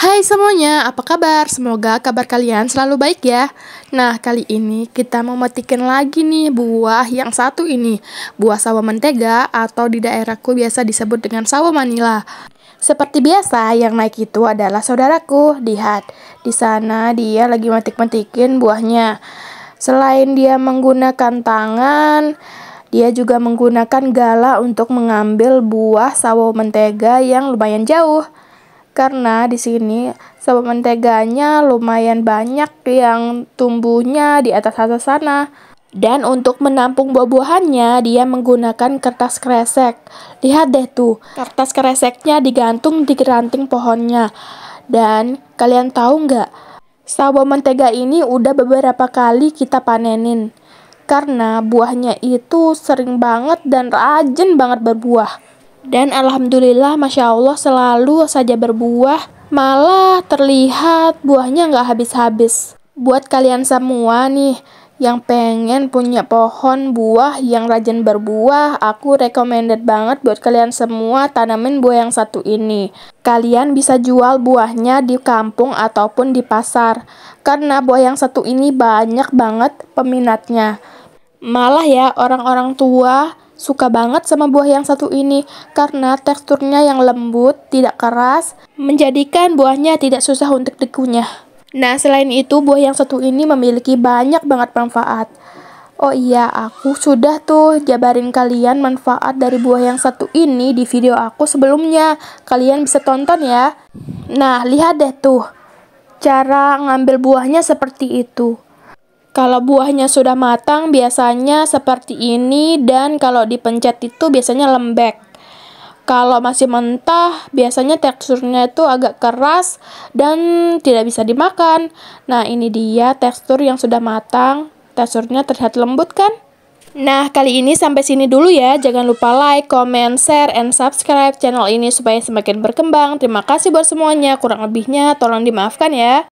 Hai semuanya, apa kabar? Semoga kabar kalian selalu baik ya. Nah, kali ini kita mau memetikin lagi nih buah yang satu ini, buah sawo mentega atau di daerahku biasa disebut dengan sawo Manila. Seperti biasa, yang naik itu adalah saudaraku, Dihat. Di sana dia lagi metik-metikin buahnya. Selain dia menggunakan tangan, dia juga menggunakan gala untuk mengambil buah sawo mentega yang lumayan jauh karena di sini sabut menteganya lumayan banyak yang tumbuhnya di atas atas sana. Dan untuk menampung buah-buahannya, dia menggunakan kertas kresek. Lihat deh tuh, kertas kreseknya digantung di keranting pohonnya. Dan kalian tahu nggak, sawo mentega ini udah beberapa kali kita panenin. Karena buahnya itu sering banget dan rajin banget berbuah. Dan alhamdulillah, masya Allah selalu saja berbuah, malah terlihat buahnya nggak habis-habis. Buat kalian semua nih, yang pengen punya pohon buah yang rajin berbuah, aku recommended banget buat kalian semua tanamin buah yang satu ini. Kalian bisa jual buahnya di kampung ataupun di pasar, karena buah yang satu ini banyak banget peminatnya. Malah ya, orang-orang tua Suka banget sama buah yang satu ini karena teksturnya yang lembut, tidak keras, menjadikan buahnya tidak susah untuk dikunyah. Nah, selain itu buah yang satu ini memiliki banyak banget manfaat. Oh iya, aku sudah tuh jabarin kalian manfaat dari buah yang satu ini di video aku sebelumnya. Kalian bisa tonton ya. Nah, lihat deh tuh. Cara ngambil buahnya seperti itu. Kalau buahnya sudah matang biasanya seperti ini dan kalau dipencet itu biasanya lembek. Kalau masih mentah biasanya teksturnya itu agak keras dan tidak bisa dimakan. Nah, ini dia tekstur yang sudah matang. Teksturnya terlihat lembut kan? Nah, kali ini sampai sini dulu ya. Jangan lupa like, comment, share, and subscribe channel ini supaya semakin berkembang. Terima kasih buat semuanya. Kurang lebihnya tolong dimaafkan ya.